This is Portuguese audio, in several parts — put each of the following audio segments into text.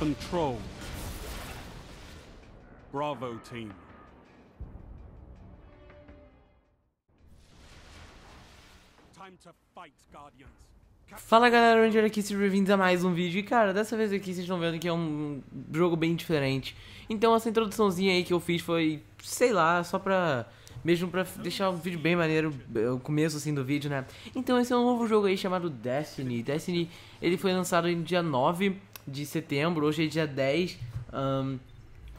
Control. Bravo team. Fala galera, Ranger aqui, sejam bem-vindos a mais um vídeo E cara, dessa vez aqui vocês estão vendo que é um jogo bem diferente Então essa introduçãozinha aí que eu fiz foi, sei lá, só pra... Mesmo pra deixar o vídeo bem maneiro, é, o começo assim do vídeo, né Então esse é um novo jogo aí chamado Destiny Destiny, ele foi lançado em dia 9 de setembro, hoje é dia 10, um,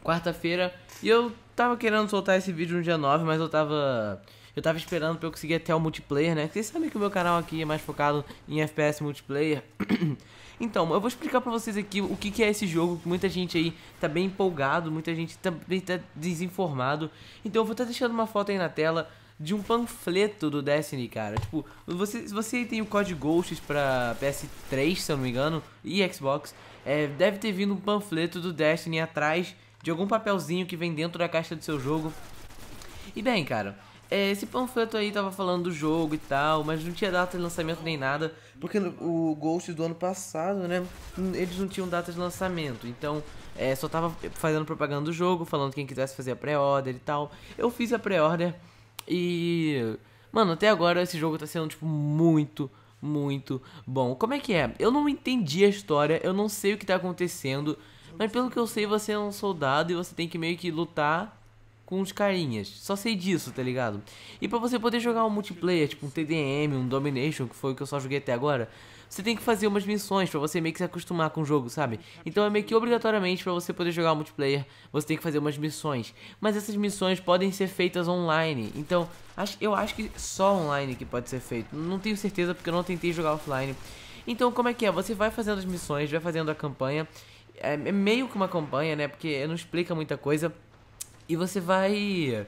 quarta-feira. E eu tava querendo soltar esse vídeo no dia 9, mas eu tava. Eu tava esperando pra eu conseguir até o multiplayer, né? Vocês sabem que o meu canal aqui é mais focado em FPS multiplayer. então, eu vou explicar pra vocês aqui o que, que é esse jogo, muita gente aí tá bem empolgado, muita gente também tá, tá desinformado. Então eu vou estar tá deixando uma foto aí na tela de um panfleto do Destiny, cara. Tipo, você, se você tem o Code Ghosts pra PS3, se eu não me engano, e Xbox, é, deve ter vindo um panfleto do Destiny atrás de algum papelzinho que vem dentro da caixa do seu jogo. E bem, cara, é, esse panfleto aí tava falando do jogo e tal, mas não tinha data de lançamento nem nada, porque o Ghost do ano passado, né, eles não tinham data de lançamento, então é, só tava fazendo propaganda do jogo, falando quem quisesse fazer a pré-order e tal. Eu fiz a pré-order e. Mano, até agora esse jogo tá sendo, tipo, muito, muito bom. Como é que é? Eu não entendi a história, eu não sei o que tá acontecendo. Mas pelo que eu sei, você é um soldado e você tem que meio que lutar com uns carinhas. Só sei disso, tá ligado? E para você poder jogar um multiplayer, tipo um TDM, um Domination, que foi o que eu só joguei até agora, você tem que fazer umas missões para você meio que se acostumar com o jogo, sabe? Então é meio que obrigatoriamente para você poder jogar um multiplayer, você tem que fazer umas missões. Mas essas missões podem ser feitas online. Então, eu acho que só online que pode ser feito. Não tenho certeza porque eu não tentei jogar offline. Então, como é que é? Você vai fazendo as missões, vai fazendo a campanha. É, é meio que uma campanha, né? Porque não explica muita coisa. E você vai.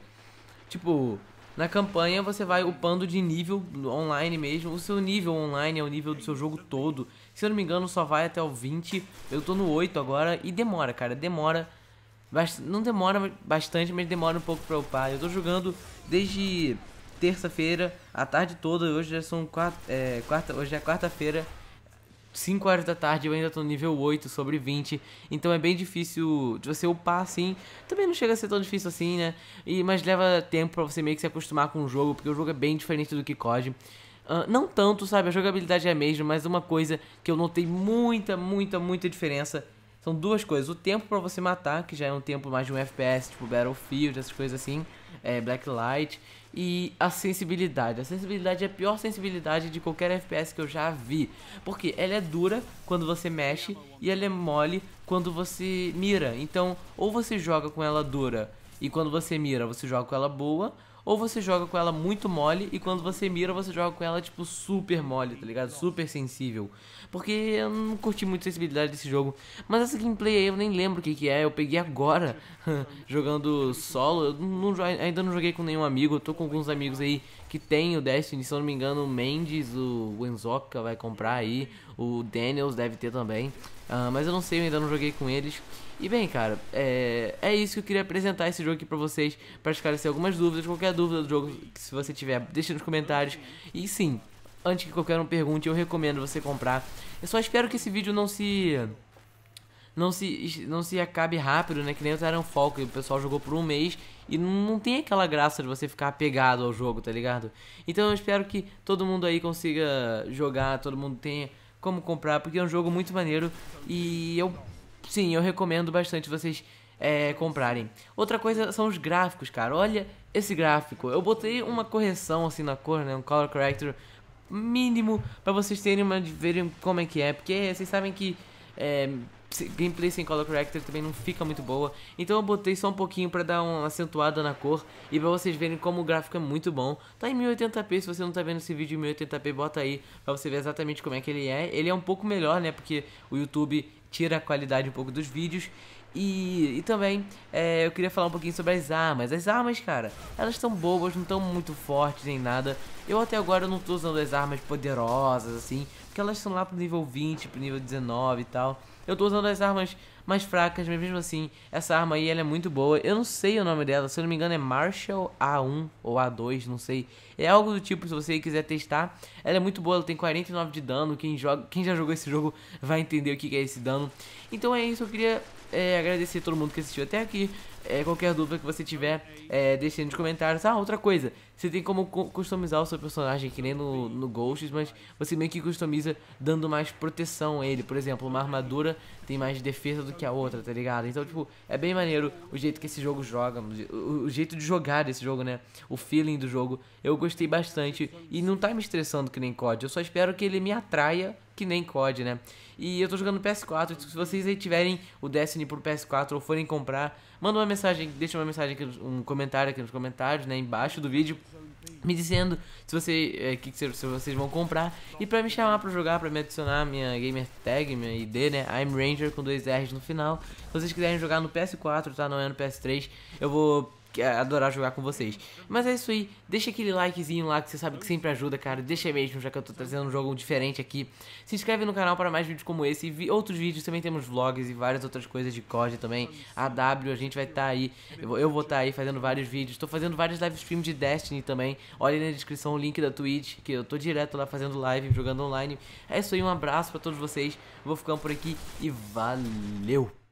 Tipo, na campanha você vai upando de nível online mesmo. O seu nível online é o nível do seu jogo todo. Se eu não me engano, só vai até o 20. Eu tô no 8 agora e demora, cara. Demora. Não demora bastante, mas demora um pouco pra upar. Eu tô jogando desde terça-feira, a tarde toda. Hoje já são quatro, é, quarta, hoje é quarta-feira. 5 horas da tarde eu ainda tô no nível 8 sobre 20. Então é bem difícil de você upar assim. Também não chega a ser tão difícil assim, né? E, mas leva tempo pra você meio que se acostumar com o jogo, porque o jogo é bem diferente do que COD. Uh, não tanto, sabe? A jogabilidade é a mesma, mas uma coisa que eu notei muita, muita, muita diferença são duas coisas. O tempo para você matar, que já é um tempo mais de um FPS, tipo Battlefield, essas coisas assim, é, Blacklight. E a sensibilidade. A sensibilidade é a pior sensibilidade de qualquer FPS que eu já vi. Porque ela é dura quando você mexe e ela é mole quando você mira. Então, ou você joga com ela dura e quando você mira, você joga com ela boa ou você joga com ela muito mole e quando você mira você joga com ela tipo super mole, tá ligado? Super sensível. Porque eu não curti muito a sensibilidade desse jogo, mas essa gameplay aí eu nem lembro o que que é, eu peguei agora jogando solo, eu não, ainda não joguei com nenhum amigo, eu tô com alguns amigos aí que tem o Destiny, se eu não me engano, o Mendes, o Enzoca vai comprar aí, o Daniels deve ter também. Uh, mas eu não sei, eu ainda não joguei com eles. E bem, cara, é, é isso que eu queria apresentar esse jogo aqui pra vocês, para esclarecer algumas dúvidas, qualquer dúvida do jogo se você tiver, deixa nos comentários. E sim, antes que qualquer um pergunte, eu recomendo você comprar. Eu só espero que esse vídeo não se não se, não se acabe rápido, né? Que nem o Titanfall, que o pessoal jogou por um mês e não tem aquela graça de você ficar apegado ao jogo, tá ligado? Então eu espero que todo mundo aí consiga jogar, todo mundo tenha como comprar, porque é um jogo muito maneiro e eu, sim, eu recomendo bastante vocês é, comprarem. Outra coisa são os gráficos, cara. Olha esse gráfico. Eu botei uma correção assim na cor, né, um color corrector mínimo para vocês terem uma verem como é que é, porque vocês sabem que é, gameplay sem color corrector também não fica muito boa. Então eu botei só um pouquinho pra dar uma acentuada na cor e pra vocês verem como o gráfico é muito bom. Tá em 1080p, se você não tá vendo esse vídeo em 1080p, bota aí pra você ver exatamente como é que ele é. Ele é um pouco melhor, né, porque o YouTube tira a qualidade um pouco dos vídeos. E, e também é, eu queria falar um pouquinho sobre as armas. As armas, cara, elas estão bobas, não estão muito fortes nem nada. Eu até agora não estou usando as armas poderosas, assim, porque elas são lá pro nível 20, pro nível 19 e tal. Eu tô usando as armas mais fracas, mas mesmo assim, essa arma aí ela é muito boa. Eu não sei o nome dela, se eu não me engano é Marshall A1 ou A2, não sei. É algo do tipo, se você quiser testar. Ela é muito boa, ela tem 49 de dano. Quem, joga, quem já jogou esse jogo vai entender o que é esse dano. Então é isso, eu queria é, agradecer a todo mundo que assistiu até aqui é, qualquer dúvida que você tiver, é, deixe aí nos comentários. Ah, outra coisa, você tem como customizar o seu personagem, que nem no, no Ghosts, mas você meio que customiza dando mais proteção a ele. Por exemplo, uma armadura tem mais defesa do que a outra, tá ligado? Então, tipo, é bem maneiro o jeito que esse jogo joga, o, o jeito de jogar desse jogo, né? O feeling do jogo. Eu gostei bastante e não tá me estressando que nem COD, eu só espero que ele me atraia que nem COD, né? E eu tô jogando PS4, se vocês aí tiverem o Destiny pro PS4 ou forem comprar, manda uma mensagem, deixa uma mensagem, aqui, um comentário aqui nos comentários, né, embaixo do vídeo, me dizendo se, você, é, que, se, se vocês vão comprar e para me chamar para jogar, para me adicionar minha gamer tag, minha ID, né? I'm Ranger com dois R's no final. Se vocês quiserem jogar no PS4, tá? Não é no PS3. Eu vou é adorar jogar com vocês. Mas é isso aí, deixa aquele likezinho lá que você sabe que sempre ajuda, cara. Deixa mesmo, já que eu tô trazendo um jogo diferente aqui. Se inscreve no canal para mais vídeos como esse e outros vídeos também temos vlogs e várias outras coisas de COD também. A W, a gente vai estar tá aí, eu vou estar tá aí fazendo vários vídeos. Tô fazendo vários live streams de Destiny também. Olha aí na descrição o link da Twitch, que eu tô direto lá fazendo live, jogando online. É isso aí, um abraço para todos vocês. Vou ficando por aqui e valeu!